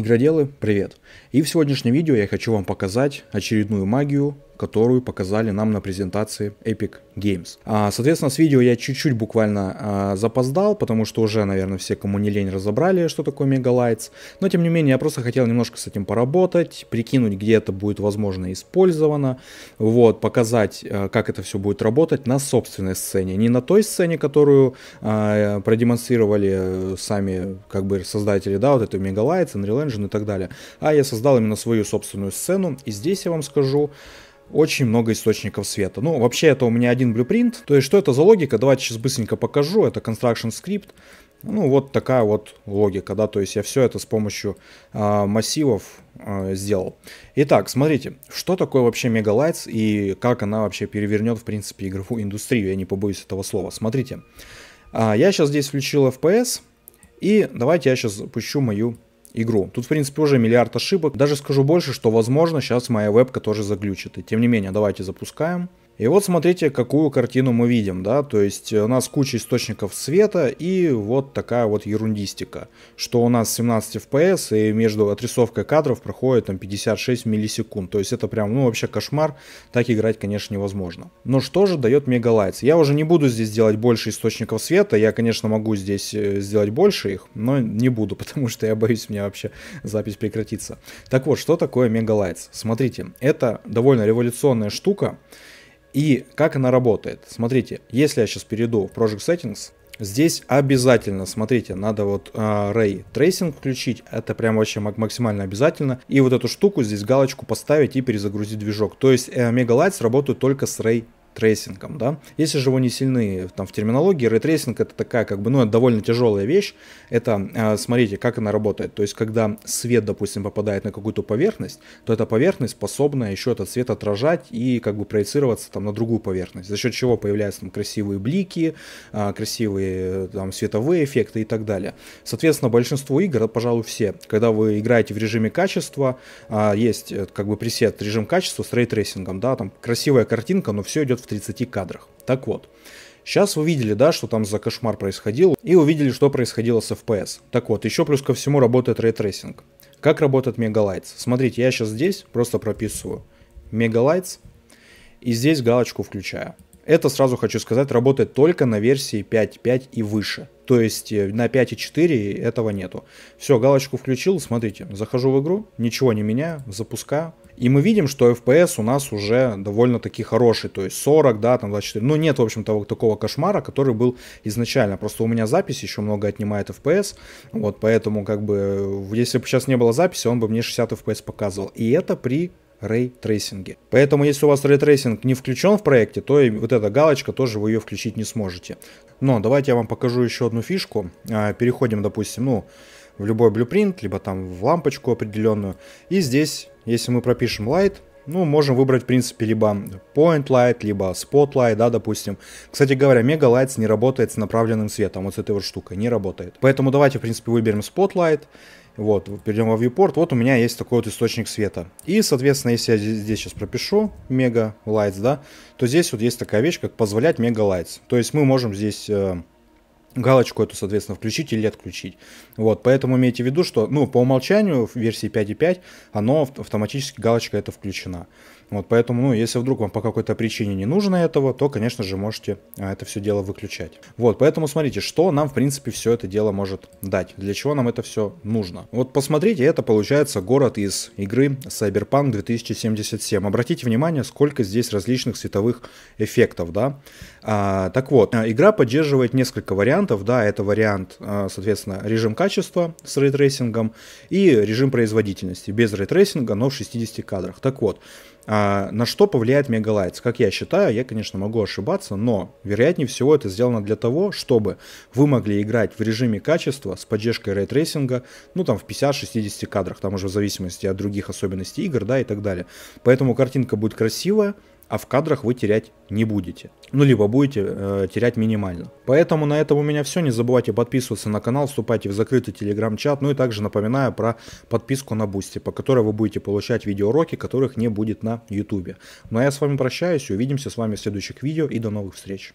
Игроделы, привет! И в сегодняшнем видео я хочу вам показать очередную магию которую показали нам на презентации Epic Games. А, соответственно, с видео я чуть-чуть буквально а, запоздал, потому что уже, наверное, все, кому не лень, разобрали, что такое мегалайтс. Но, тем не менее, я просто хотел немножко с этим поработать, прикинуть, где это будет, возможно, использовано, вот, показать, а, как это все будет работать на собственной сцене, не на той сцене, которую а, продемонстрировали э, сами, как бы, создатели, да, вот это мегалайтс, Unreal Engine и так далее, а я создал именно свою собственную сцену, и здесь я вам скажу, очень много источников света. Ну, вообще это у меня один блюпринт. То есть, что это за логика? Давайте сейчас быстренько покажу. Это construction script. Ну, вот такая вот логика, да, то есть я все это с помощью э, массивов э, сделал. Итак, смотрите, что такое вообще Мегалайтс и как она вообще перевернет, в принципе, игровую индустрию, я не побоюсь этого слова. Смотрите, э, я сейчас здесь включил FPS, и давайте я сейчас запущу мою игру. Тут, в принципе, уже миллиард ошибок. Даже скажу больше, что, возможно, сейчас моя вебка тоже заглючит. И тем не менее, давайте запускаем. И вот смотрите, какую картину мы видим, да, то есть у нас куча источников света и вот такая вот ерундистика, что у нас 17 FPS и между отрисовкой кадров проходит там 56 миллисекунд, то есть это прям, ну вообще кошмар, так играть, конечно, невозможно. Но что же дает Мегалайтс? Я уже не буду здесь делать больше источников света, я, конечно, могу здесь э, сделать больше их, но не буду, потому что я боюсь, у меня вообще запись прекратится. Так вот, что такое Мегалайтс? Смотрите, это довольно революционная штука, и как она работает? Смотрите, если я сейчас перейду в Project Settings, Здесь обязательно, смотрите, надо вот э, Ray Tracing включить, это прям вообще максимально обязательно. И вот эту штуку здесь галочку поставить и перезагрузить движок. То есть э, Mega Lights работают только с Ray рейтрейсингом, да. Если же вы не сильны там, в терминологии, рейтрейсинг это такая, как бы, ну, это довольно тяжелая вещь. Это, а, смотрите, как она работает. То есть, когда свет, допустим, попадает на какую-то поверхность, то эта поверхность способна еще этот свет отражать и как бы проецироваться там на другую поверхность, за счет чего появляются там красивые блики, а, красивые там световые эффекты и так далее. Соответственно, большинство игр, пожалуй, все, когда вы играете в режиме качества, а, есть э, как бы пресет режим качества с рейтрейсингом, да, там красивая картинка, но все идет в 30 кадрах. Так вот, Сейчас вы видели, да, что там за кошмар происходил, и увидели, что происходило с FPS. Так вот, еще плюс ко всему работает рейтрейсинг. Как работает Мегалайтс? Смотрите, я сейчас здесь просто прописываю Мегалайтс, и здесь галочку включаю. Это, сразу хочу сказать, работает только на версии 5.5 и выше. То есть э, на 5.4 этого нету. Все, галочку включил, смотрите, захожу в игру, ничего не меняю, запускаю. И мы видим, что FPS у нас уже довольно-таки хороший, то есть 40, да, там 24. Ну, нет, в общем, того такого кошмара, который был изначально. Просто у меня запись еще много отнимает FPS, вот, поэтому, как бы, э, если бы сейчас не было записи, он бы мне 60 FPS показывал. И это при рейтрейсинге. Поэтому, если у вас рейтрейсинг не включен в проекте, то и вот эта галочка тоже вы ее включить не сможете. Но давайте я вам покажу еще одну фишку. А, переходим, допустим, ну, в любой блюпринт, либо там в лампочку определенную. И здесь, если мы пропишем light, ну, можем выбрать, в принципе, либо Point Light, либо Spotlight, да, допустим. Кстати говоря, мега Lights не работает с направленным светом, вот с этой вот штукой, не работает. Поэтому давайте, в принципе, выберем Spotlight вот, перейдем во viewport. Вот у меня есть такой вот источник света. И, соответственно, если я здесь сейчас пропишу мега lights, да, то здесь вот есть такая вещь, как позволять мега lights. То есть мы можем здесь э, галочку эту, соответственно, включить или отключить. Вот, поэтому имейте в виду, что, ну, по умолчанию в версии 5.5 оно автоматически, галочка эта включена. Вот, поэтому, ну, если вдруг вам по какой-то причине не нужно этого, то, конечно же, можете а, это все дело выключать. Вот, поэтому смотрите, что нам, в принципе, все это дело может дать, для чего нам это все нужно. Вот посмотрите, это получается город из игры Cyberpunk 2077. Обратите внимание, сколько здесь различных световых эффектов, да. А, так вот, а, игра поддерживает несколько вариантов, вариантов, да, это вариант, э, соответственно, режим качества с рейтрейсингом и режим производительности без рейтрейсинга, но в 60 кадрах. Так вот, а, на что повлияет мегалайтс? Как я считаю, я, конечно, могу ошибаться, но вероятнее всего это сделано для того, чтобы вы могли играть в режиме качества с поддержкой рейтрейсинга, ну там в 50-60 кадрах, там уже в зависимости от других особенностей игр, да, и так далее. Поэтому картинка будет красивая, а в кадрах вы терять не будете. Ну, либо будете э, терять минимально. Поэтому на этом у меня все. Не забывайте подписываться на канал, вступайте в закрытый телеграм-чат. Ну и также напоминаю про подписку на Бусти, по которой вы будете получать видеоуроки, которых не будет на ютубе. Ну а я с вами прощаюсь, увидимся с вами в следующих видео и до новых встреч.